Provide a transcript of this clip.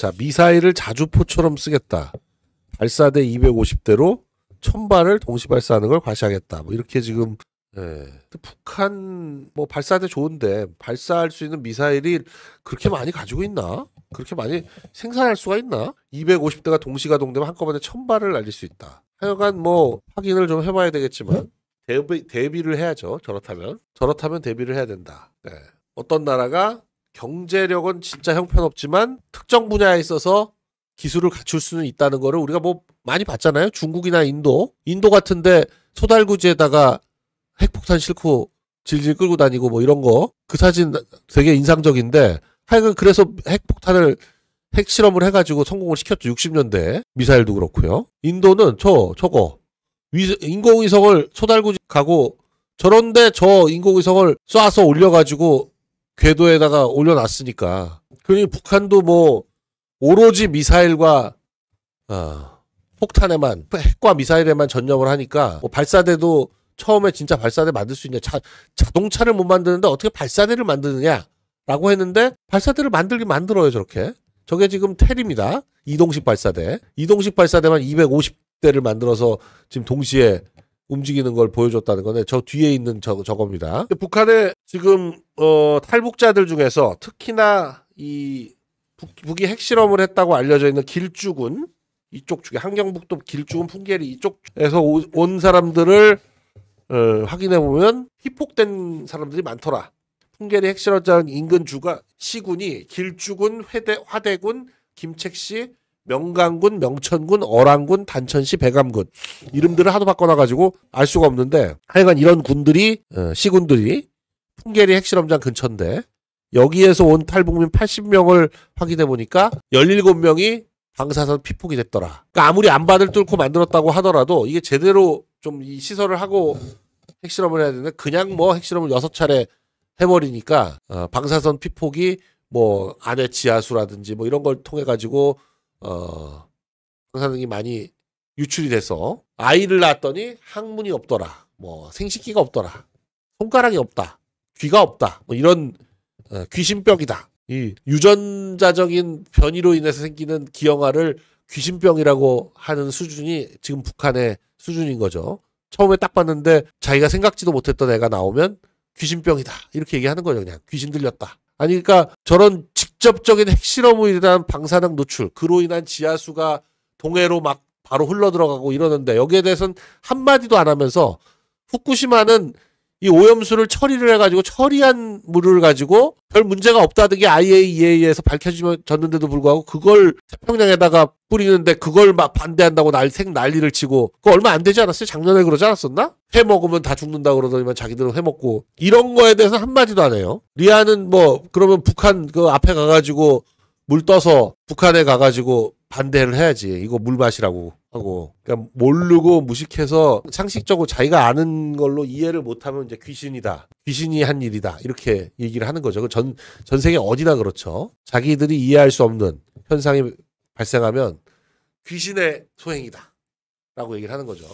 자, 미사일을 자주포처럼 쓰겠다. 발사대 250대로 천발을 동시 발사하는 걸 과시하겠다. 뭐 이렇게 지금 예. 북한 뭐 발사대 좋은데 발사할 수 있는 미사일이 그렇게 많이 가지고 있나? 그렇게 많이 생산할 수가 있나? 250대가 동시가동되면 한꺼번에 천발을 날릴 수 있다. 하여간 뭐 확인을 좀 해봐야 되겠지만 대비, 대비를 해야죠. 저렇다면 저렇다면 대비를 해야 된다. 예. 어떤 나라가 경제력은 진짜 형편없지만 특정 분야에 있어서 기술을 갖출 수는 있다는 거를 우리가 뭐 많이 봤잖아요. 중국이나 인도, 인도 같은데 소달구지에다가 핵폭탄 싣고 질질 끌고 다니고 뭐 이런 거 그 사진 되게 인상적인데 하여간 그래서 핵폭탄을 핵실험을 해가지고 성공을 시켰죠. 60년대 미사일도 그렇고요. 인도는 저 저거 위, 인공위성을 소달구지 가고 저런데 저 인공위성을 쏴서 올려가지고 궤도에다가 올려놨으니까. 그러니 북한도 뭐 오로지 미사일과 어, 폭탄에만 핵과 미사일에만 전념을 하니까 뭐 발사대도 처음에 진짜 발사대 만들 수 있냐 자, 자동차를 못 만드는데 어떻게 발사대를 만드느냐라고 했는데 발사대를 만들긴 만들어요 저렇게 저게 지금 텔입니다 이동식 발사대 이동식 발사대만 250대를 만들어서 지금 동시에 움직이는 걸 보여줬다는 거네. 저 뒤에 있는 저, 저겁니다. 북한의 지금 어, 탈북자들 중에서 특히나 이 북, 이 핵실험을 했다고 알려져 있는 길주군 이쪽 쪽에 한경북도 길주군 풍계리 이쪽에서 온 사람들을 어, 확인해 보면 희폭된 사람들이 많더라. 풍계리 핵실험장 인근 주가 시군이 길주군 회대, 화대군 김책시 명강군, 명천군, 어랑군, 단천시, 백암군 이름들을 하도 바꿔놔가지고 알 수가 없는데 하여간 이런 군들이 어, 시군들이 풍계리 핵실험장 근처인데 여기에서 온 탈북민 80명을 확인해 보니까 17명이 방사선 피폭이 됐더라. 그러니까 아무리 안받을 뚫고 만들었다고 하더라도 이게 제대로 좀 이 시설을 하고 핵실험을 해야 되는데 그냥 뭐 핵실험을 6차례 해버리니까 어, 방사선 피폭이 뭐 안에 지하수라든지 뭐 이런 걸 통해 가지고 어, 방사능이 많이 유출이 돼서 아이를 낳았더니 항문이 없더라. 뭐 생식기가 없더라. 손가락이 없다. 귀가 없다. 뭐 이런 어, 귀신병이다. 이 유전자적인 변이로 인해서 생기는 기형아를 귀신병이라고 하는 수준이 지금 북한의 수준인 거죠. 처음에 딱 봤는데 자기가 생각지도 못했던 애가 나오면 귀신병이다. 이렇게 얘기하는 거죠. 그냥 귀신 들렸다. 아니 그러니까 저런 직접적인 핵실험으로 인한 방사능 노출, 그로 인한 지하수가 동해로 막 바로 흘러 들어가고 이러는데 여기에 대해서는 한마디도 안 하면서 후쿠시마는 이 오염수를 처리를 해가지고 처리한 물을 가지고 별 문제가 없다는 게 IAEA에서 밝혀졌는데도 불구하고 그걸 태평양에다가 뿌리는데 그걸 막 반대한다고 날 생 난리를 치고 그거 얼마 안 되지 않았어요? 작년에 그러지 않았었나? 회 먹으면 다 죽는다 그러더니만 자기들은 회 먹고 이런 거에 대해서 한마디도 안 해요. 리아는 뭐 그러면 북한 그 앞에 가가지고 물 떠서 북한에 가가지고 반대를 해야지. 이거 물 마시라고 하고. 그러니까 모르고 무식해서 상식적으로 자기가 아는 걸로 이해를 못하면 이제 귀신이다. 귀신이 한 일이다. 이렇게 얘기를 하는 거죠. 전, 전 세계 어디나 그렇죠. 자기들이 이해할 수 없는 현상이 발생하면 귀신의 소행이다. 라고 얘기를 하는 거죠.